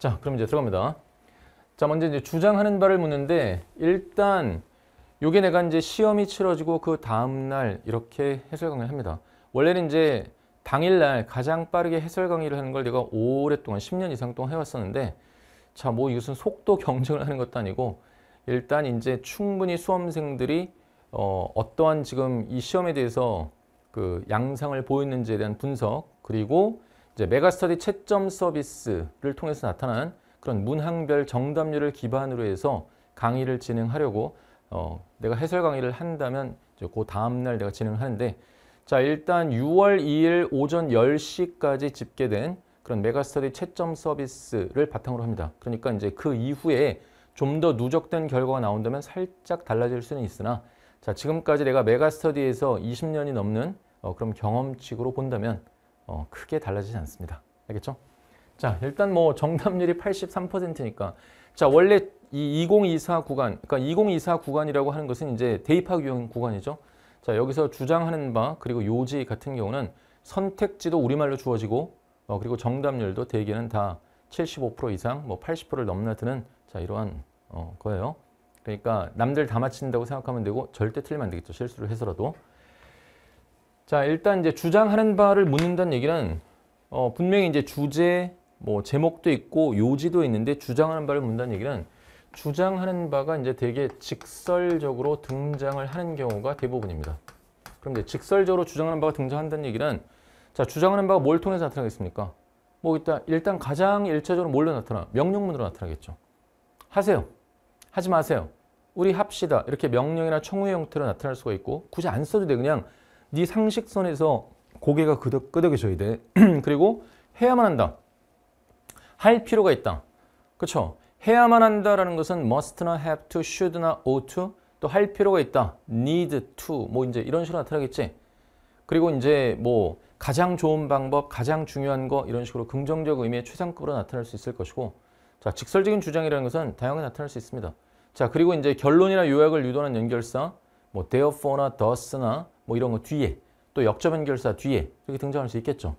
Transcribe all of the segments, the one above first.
자, 그럼 이제 들어갑니다. 자, 먼저 이제 주장하는 바를 묻는데 일단 요게 내가 이제 시험이 치러지고 그 다음 날 이렇게 해설 강의를 합니다. 원래는 이제 당일날 가장 빠르게 해설 강의를 하는 걸 내가 오랫동안 10년 이상 동안 해왔었는데 자, 뭐 무슨 속도 경쟁을 하는 것도 아니고 일단 이제 충분히 수험생들이 어, 어떠한 지금 이 시험에 대해서 그 양상을 보였는지에 대한 분석 그리고 이제 메가스터디 채점 서비스를 통해서 나타난 그런 문항별 정답률을 기반으로 해서 강의를 진행하려고 어, 내가 해설 강의를 한다면 이제 그 다음날 내가 진행하는데 자 일단 6월 2일 오전 10시까지 집계된 그런 메가스터디 채점 서비스를 바탕으로 합니다. 그러니까 이제 그 이후에 좀 더 누적된 결과가 나온다면 살짝 달라질 수는 있으나 자 지금까지 내가 메가스터디에서 20년이 넘는 어, 그런 경험칙으로 본다면 어, 크게 달라지지 않습니다. 알겠죠? 자, 일단 뭐 정답률이 83%니까 자, 원래 이 2024 구간, 그러니까 2024 구간이라고 하는 것은 이제 대입학 유형 구간이죠. 자, 여기서 주장하는 바 그리고 요지 같은 경우는 선택지도 우리말로 주어지고 어, 그리고 정답률도 대개는 다 75% 이상, 뭐 80%를 넘나드는 자, 이러한 어, 거예요. 그러니까 남들 다 맞힌다고 생각하면 되고 절대 틀리면 안 되겠죠. 실수를 해서라도. 자, 일단 이제 주장하는 바를 묻는다는 얘기는 어, 분명히 이제 주제, 뭐 제목도 있고 요지도 있는데 주장하는 바를 묻는다는 얘기는 주장하는 바가 이제 되게 직설적으로 등장을 하는 경우가 대부분입니다. 그럼 이제 직설적으로 주장하는 바가 등장한다는 얘기는 자, 주장하는 바가 뭘 통해서 나타나겠습니까? 뭐 일단, 일단 가장 일차적으로 뭘로 나타나? 명령문으로 나타나겠죠. 하세요. 하지 마세요. 우리 합시다. 이렇게 명령이나 청의 형태로 나타날 수가 있고 굳이 안 써도 돼. 그냥 네 상식선에서 고개가 끄덕, 끄덕이져야 돼. 그리고 해야만 한다. 할 필요가 있다. 그렇죠? 해야만 한다라는 것은 must나 have to, should나 ought to 또 할 필요가 있다. need to 뭐 이제 이런 식으로 나타나겠지. 그리고 이제 뭐 가장 좋은 방법, 가장 중요한 거 이런 식으로 긍정적 의미의 최상급으로 나타날 수 있을 것이고 자 직설적인 주장이라는 것은 다양하게 나타날 수 있습니다. 자 그리고 이제 결론이나 요약을 유도하는 연결사 뭐 therefore나 thus나 뭐 이런 거 뒤에 또 역저변결사 뒤에 이렇게 등장할 수 있겠죠.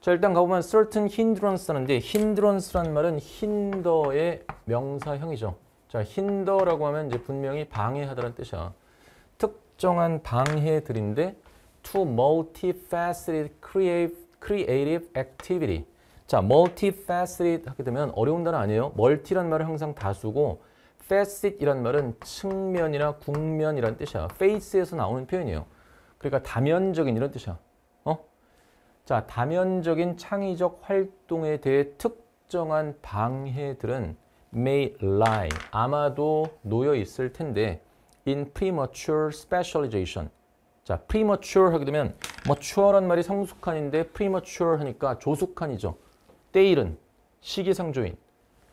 자 일단 가보면 certain hindrance라는데 hindrance란 말은 hinder의 명사형이죠. 자 hinder라고 하면 이제 분명히 방해하다는 뜻이야. 특정한 방해들인데 to multifaceted creative activity 자, multifaceted 하게 되면 어려운 단어 아니에요. 멀티란 말은 항상 다수고 facet이란 말은 측면이나 국면이란 뜻이야. face에서 나오는 표현이에요. 그러니까 다면적인 이런 뜻이야. 어? 자, 다면적인 창의적 활동에 대해 특정한 방해들은 may lie, 아마도 놓여 있을 텐데 in premature specialization. 자, premature 하게 되면 mature란 말이 성숙한인데 premature 하니까 조숙한이죠. 때일은 시기상조인,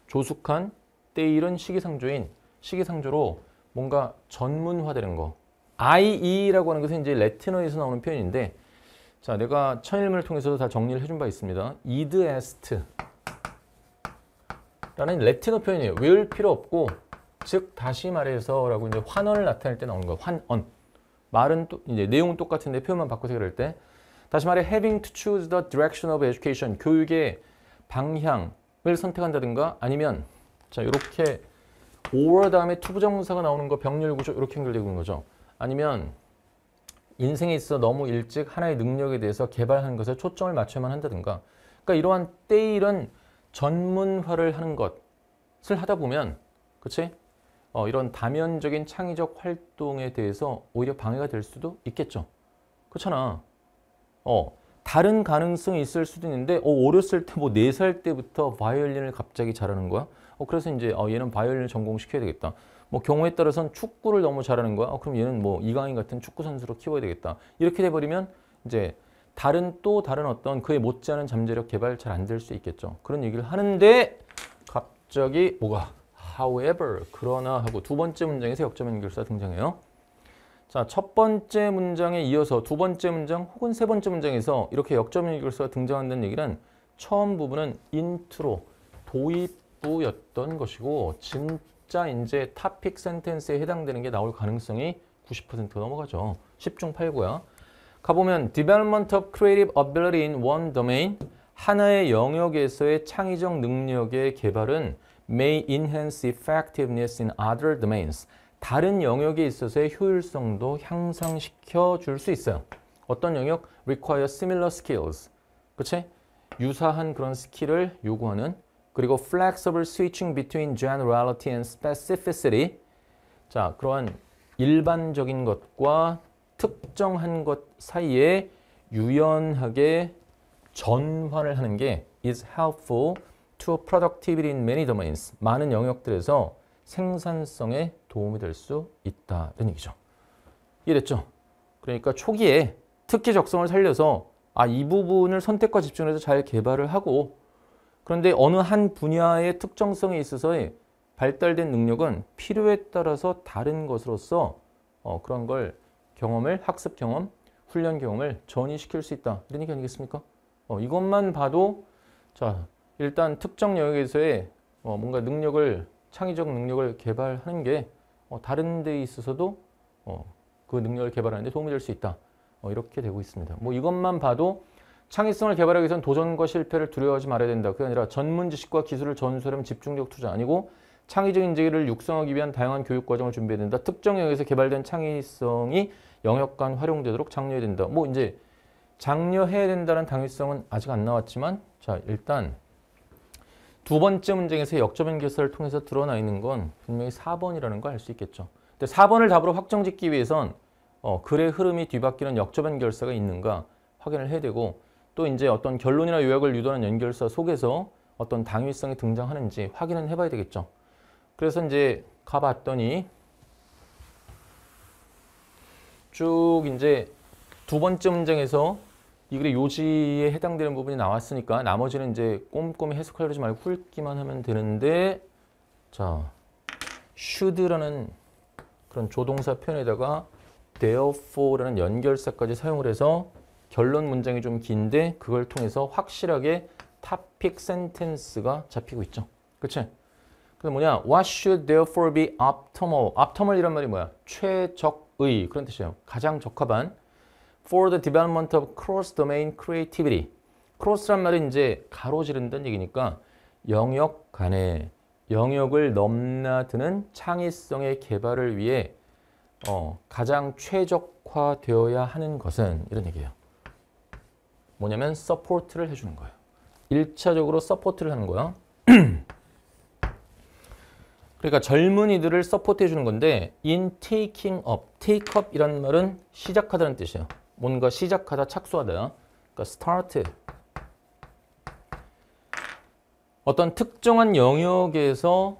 조숙한, 때일은 시기상조인, 시기상조로 뭔가 전문화되는 거, IE라고 하는 것은 이제 레티너에서 나오는 표현인데 자 내가 천일문을 통해서도 다 정리를 해준 바 있습니다. 이드 에스트 라는 레티너 표현이에요. 외울 필요 없고 즉 다시 말해서 라고 이제 환원을 나타낼 때 나오는 거예요. 환언. 말은 또 이제 내용은 똑같은데 표현만 바꿔서 그럴 때 다시 말해 having to choose the direction of education 교육의 방향을 선택한다든가 아니면 자 이렇게 or 다음에 투부정사가 나오는 거 병렬 구조 이렇게 연결되고 있는 거죠. 아니면 인생에 있어 너무 일찍 하나의 능력에 대해서 개발하는 것에 초점을 맞춰야만 한다든가 그러니까 이러한 때일은 전문화를 하는 것을 하다 보면 그치? 어, 이런 다면적인 창의적 활동에 대해서 오히려 방해가 될 수도 있겠죠. 그렇잖아. 어, 다른 가능성이 있을 수도 있는데 어, 어렸을 때 뭐 네 살 때부터 바이올린을 갑자기 잘하는 거야? 어, 그래서 이제 어, 얘는 바이올린을 전공시켜야 되겠다. 뭐 경우에 따라서는 축구를 너무 잘하는 거야. 어, 그럼 얘는 뭐 이강인 같은 축구 선수로 키워야 되겠다. 이렇게 돼버리면 이제 다른 또 다른 어떤 그에 못지않은 잠재력 개발 잘 안 될 수 있겠죠. 그런 얘기를 하는데 갑자기 뭐가 however 그러나 하고 두 번째 문장에서 역점 연결사 등장해요. 자, 첫 번째 문장에 이어서 두 번째 문장 혹은 세 번째 문장에서 이렇게 역점 연결사가 등장한다는 얘기는 처음 부분은 인트로 도입부였던 것이고 진자 이제 topic sentence에 해당되는 게 나올 가능성이 90% 넘어가죠. 10중 8구야. 가보면 development of creative ability in one domain 하나의 영역에서의 창의적 능력의 개발은 may enhance effectiveness in other domains 다른 영역에 있어서의 효율성도 향상시켜 줄 수 있어요. 어떤 영역? require similar skills 그치? 유사한 그런 스킬을 요구하는 그리고 flexible switching between generality and specificity 자, 그러한 일반적인 것과 특정한 것 사이에 유연하게 전환을 하는 게 is helpful to productivity in many domains. 많은 영역들에서 생산성에 도움이 될 수 있다는 얘기죠. 이해됐죠? 그러니까 초기에 특기 적성을 살려서 아, 이 부분을 선택과 집중해서 잘 개발을 하고 그런데 어느 한 분야의 특정성에 있어서의 발달된 능력은 필요에 따라서 다른 것으로서 어, 그런 걸 경험을 학습 경험, 훈련 경험을 전이시킬 수 있다. 이런 얘기 아니겠습니까? 어, 이것만 봐도 자 일단 특정 영역에서의 어, 뭔가 능력을 창의적 능력을 개발하는 게 어, 다른 데 있어서도 어, 그 능력을 개발하는 데 도움이 될 수 있다. 어, 이렇게 되고 있습니다. 뭐 이것만 봐도 창의성을 개발하기 위해선 도전과 실패를 두려워하지 말아야 된다. 그게 아니라 전문 지식과 기술을 전수하려면 집중적 투자 아니고 창의적 인재를 육성하기 위한 다양한 교육 과정을 준비해야 된다. 특정 영역에서 개발된 창의성이 영역 간 활용되도록 장려해야 된다. 뭐 이제 장려해야 된다는 당위성은 아직 안 나왔지만 자 일단 두 번째 문장에서 역저변 결사를 통해서 드러나 있는 건 분명히 4번이라는 걸 알 수 있겠죠. 근데 4번을 답으로 확정짓기 위해선 어, 글의 흐름이 뒤바뀌는 역저변 결사가 있는가 확인을 해야 되고 또 이제 어떤 결론이나 요약을 유도하는 연결사 속에서 어떤 당위성이 등장하는지 확인은 해봐야 되겠죠. 그래서 이제 가봤더니 쭉 이제 두 번째 문장에서 이 글의 요지에 해당되는 부분이 나왔으니까 나머지는 이제 꼼꼼히 해석하려지 말고 훑기만 하면 되는데 자, should라는 그런 조동사 표현에다가 therefore라는 연결사까지 사용을 해서 결론 문장이 좀 긴데 그걸 통해서 확실하게 topic sentence가 잡히고 있죠. 그치? 그 뭐냐? What should therefore be optimal? optimal이란 말이 뭐야? 최적의 그런 뜻이에요. 가장 적합한 for the development of cross-domain creativity. cross란 말은 이제 가로지른다는 얘기니까 영역 간의 영역을 넘나드는 창의성의 개발을 위해 어, 가장 최적화되어야 하는 것은 이런 얘기예요. 뭐냐면 서포트를 해주는 거예요. 1차적으로 서포트를 하는 거야. 그러니까 젊은이들을 서포트해 주는 건데 in taking up, take up 이란 말은 시작하다는 뜻이에요. 뭔가 시작하다, 착수하다. 그러니까 start. 어떤 특정한 영역에서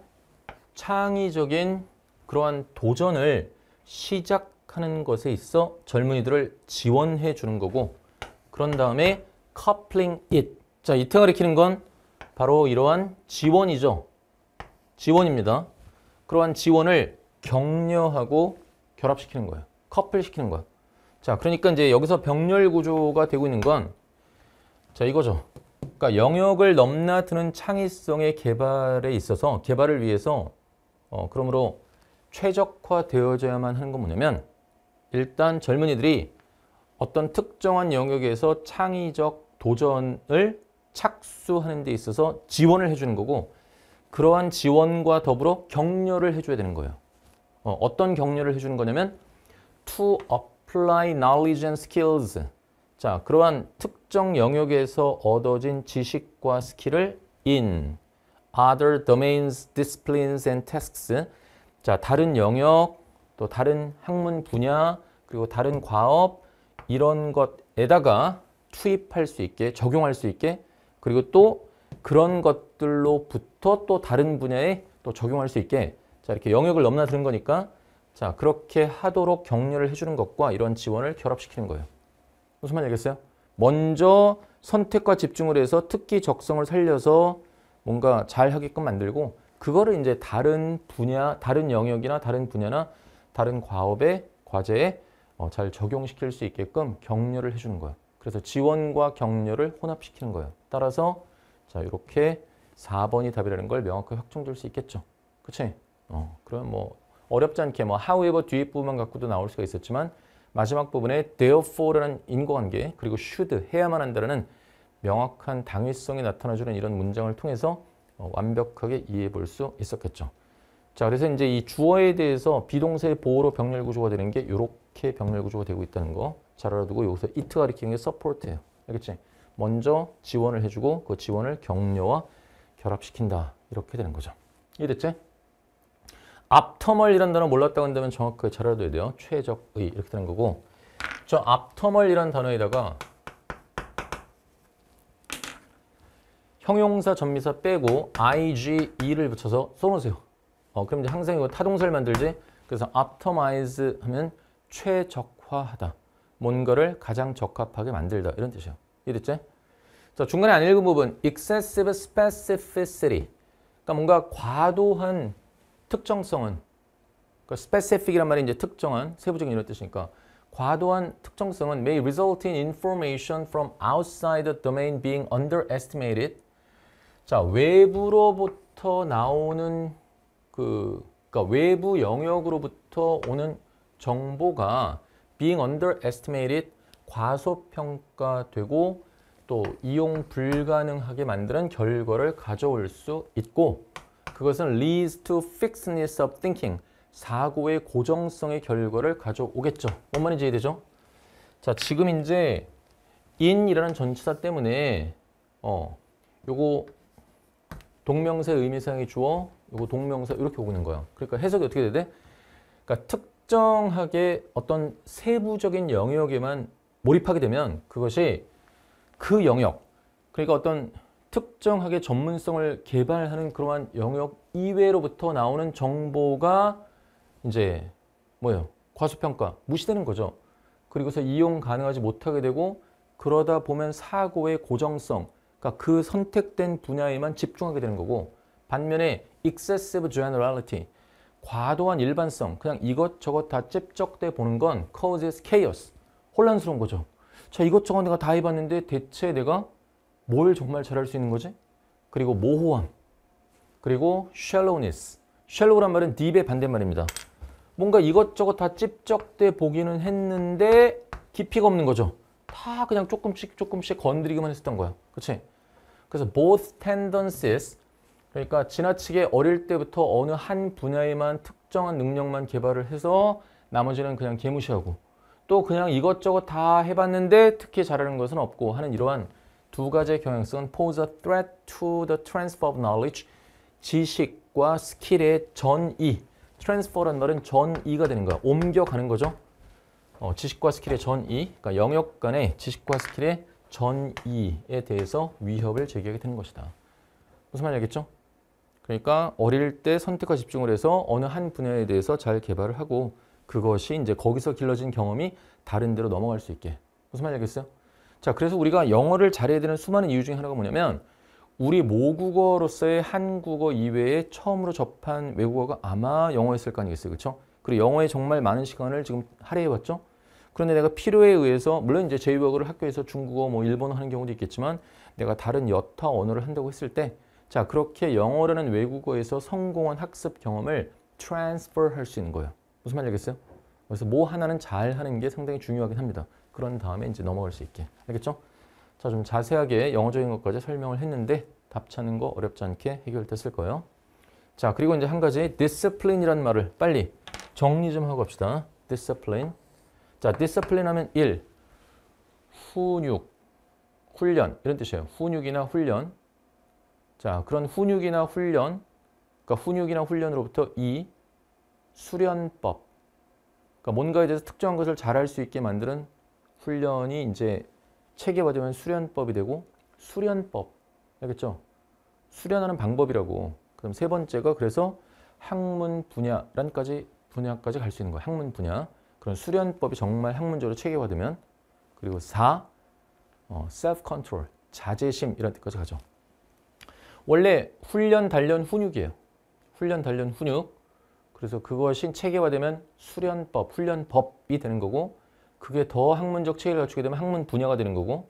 창의적인 그러한 도전을 시작하는 것에 있어 젊은이들을 지원해 주는 거고 그런 다음에 coupling it. 자, 이때 가리키는 건 바로 이러한 지원이죠. 지원입니다. 그러한 지원을 격려하고 결합시키는 거예요. 커플시키는 거예요. 자, 그러니까 이제 여기서 병렬 구조가 되고 있는 건 자, 이거죠. 그러니까 영역을 넘나드는 창의성의 개발에 있어서 개발을 위해서 어, 그러므로 최적화되어져야만 하는 건 뭐냐면 일단 젊은이들이 어떤 특정한 영역에서 창의적 도전을 착수하는 데 있어서 지원을 해주는 거고 그러한 지원과 더불어 격려를 해줘야 되는 거예요. 어, 떤 격려를 해주는 거냐면 to apply knowledge and skills 자, 그러한 특정 영역에서 얻어진 지식과 스킬을 in other domains, disciplines and tasks 자, 다른 영역, 또 다른 학문 분야, 그리고 다른 과업, 이런 것에다가 투입할 수 있게 적용할 수 있게 그리고 또 그런 것들로부터 또 다른 분야에 또 적용할 수 있게 자 이렇게 영역을 넘나드는 거니까 자 그렇게 하도록 격려를 해주는 것과 이런 지원을 결합시키는 거예요. 무슨 말 알겠어요? 먼저 선택과 집중을 해서 특기 적성을 살려서 뭔가 잘 하게끔 만들고 그거를 이제 다른 분야, 다른 영역이나 다른 분야나 다른 과업의 과제에 어, 잘 적용시킬 수 있게끔 격려를 해주는 거예요. 그래서 지원과 격려를 혼합시키는 거예요. 따라서 자 이렇게 4번이 답이라는 걸 명확하게 확정될 수 있겠죠. 그치? 어, 그럼 뭐 어렵지 않게 뭐 however 뒤에 부분만 갖고도 나올 수가 있었지만 마지막 부분에 therefore라는 인과관계 그리고 should 해야만 한다는 명확한 당위성이 나타나주는 이런 문장을 통해서 어, 완벽하게 이해해 볼 수 있었겠죠. 자, 그래서 이제 이 주어에 대해서 비동사의 보호로 병렬 구조가 되는 게 이렇게 이렇게 병렬 구조가 되고 있다는 거 잘 알아두고 여기서 이트 가리키는 게 서포트예요. 알겠지? 먼저 지원을 해주고 그 지원을 격려와 결합시킨다. 이렇게 되는 거죠. 이해됐지? 앞터멀이란 단어 몰랐다고 한다면 정확하게 잘 알아둬야 돼요. 최적의 이렇게 되는 거고 저 앞터멀이란 단어에다가 형용사, 전미사 빼고 i g e를 붙여서 써놓으세요. 어, 그럼 이제 항상 이거 타동사를 만들지. 그래서 optimize 하면 최적화하다. 뭔가를 가장 적합하게 만들다. 이런 뜻이에요. 이해됐지? 자, 중간에 안 읽은 부분. excessive specificity. 그러니까 뭔가 과도한 특정성은 그러니까 specific이란 말이 이제 특정한, 세부적인 이런 뜻이니까 과도한 특정성은 may result in information from outside the domain being underestimated. 자, 외부로부터 나오는 그 그러니까 외부 영역으로부터 오는 정보가 being underestimated 과소평가되고 또 이용 불가능하게 만드는 결과를 가져올 수 있고 그것은 leads to fixedness of thinking 사고의 고정성의 결과를 가져오겠죠. 뭔 말인지 이해되죠? 자, 지금 이제 in이라는 전치사 때문에 어, 요거 동명사 의미상의 주어, 요거 동명사 이렇게 오는 거예 그러니까 해석이 어떻게 돼야 돼? 그러니까 특 특정하게 어떤 세부적인 영역에만 몰입하게 되면 그것이 그 영역, 그러니까 어떤 특정하게 전문성을 개발하는 그러한 영역 이외로부터 나오는 정보가 이제 뭐예요? 과소평가, 무시되는 거죠. 그리고서 이용 가능하지 못하게 되고 그러다 보면 사고의 고정성, 그러니까 그 선택된 분야에만 집중하게 되는 거고 반면에 excessive generality, 과도한 일반성, 그냥 이것저것 다 찝쩍대 보는 건 causes chaos, 혼란스러운 거죠. 자, 이것저것 내가 다 해봤는데 대체 내가 뭘 정말 잘할 수 있는 거지? 그리고 모호함, 그리고 shallowness. shallow란 말은 deep의 반대말입니다. 뭔가 이것저것 다 찝쩍대 보기는 했는데 깊이가 없는 거죠. 다 그냥 조금씩 조금씩 건드리기만 했었던 거야. 그치 그래서 both tendencies 그러니까 지나치게 어릴 때부터 어느 한 분야에만 특정한 능력만 개발을 해서 나머지는 그냥 개무시하고 또 그냥 이것저것 다 해봤는데 특히 잘하는 것은 없고 하는 이러한 두 가지의 경향성은 pose a threat to the transfer of knowledge 지식과 스킬의 전이 transfer란 말은 전이가 되는 거야 옮겨가는 거죠 어, 지식과 스킬의 전이 그러니까 영역 간의 지식과 스킬의 전이에 대해서 위협을 제기하게 되는 것이다 무슨 말이겠죠? 그러니까 어릴 때 선택과 집중을 해서 어느 한 분야에 대해서 잘 개발을 하고 그것이 이제 거기서 길러진 경험이 다른 데로 넘어갈 수 있게 무슨 말인지 알겠어요? 자 그래서 우리가 영어를 잘해야 되는 수많은 이유 중에 하나가 뭐냐면 우리 모국어로서의 한국어 이외에 처음으로 접한 외국어가 아마 영어였을 거 아니겠어요 그렇죠? 그리고 영어에 정말 많은 시간을 지금 할애해봤죠 그런데 내가 필요에 의해서 물론 이제 제2외국를 학교에서 중국어 뭐 일본어 하는 경우도 있겠지만 내가 다른 여타 언어를 한다고 했을 때자 그렇게 영어라는 외국어에서 성공한 학습 경험을 transfer 할수 있는 거예요. 무슨 말인 알겠어요? 그래서 뭐 하나는 잘하는 게 상당히 중요하긴 합니다. 그런 다음에 이제 넘어갈 수 있게. 알겠죠? 자, 좀 자세하게 영어적인 것까지 설명을 했는데 답 찾는 거 어렵지 않게 해결됐을 거예요. 자, 그리고 이제 한 가지 discipline이란 말을 빨리 정리 좀 하고 갑시다. discipline. 자, discipline 하면 1. 훈육, 훈련 이런 뜻이에요. 훈육이나 훈련. 자, 그런 훈육이나 훈련, 그러니까 훈육이나 훈련으로부터 이 수련법, 그러니까 뭔가에 대해서 특정한 것을 잘할 수 있게 만드는 훈련이 이제 체계화되면 수련법이 되고 수련법, 알겠죠? 수련하는 방법이라고. 그럼 세 번째가 그래서 학문 분야란까지 분야까지 갈 수 있는 거 학문 분야. 그런 수련법이 정말 학문적으로 체계화되면 그리고 4. 어, self-control, 자제심 이런 데까지 가죠. 원래 훈련, 단련, 훈육이에요. 훈련, 단련, 훈육. 그래서 그것이 체계화되면 수련법, 훈련법이 되는 거고 그게 더 학문적 체계를 갖추게 되면 학문 분야가 되는 거고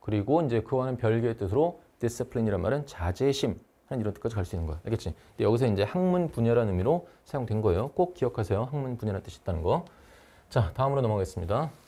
그리고 이제 그와는 별개의 뜻으로 discipline이란 말은 자제심 하는 이런 뜻까지 갈 수 있는 거야. 알겠지? 근데 여기서 이제 학문 분야라는 의미로 사용된 거예요. 꼭 기억하세요. 학문 분야라는 뜻이 있다는 거. 자, 다음으로 넘어가겠습니다.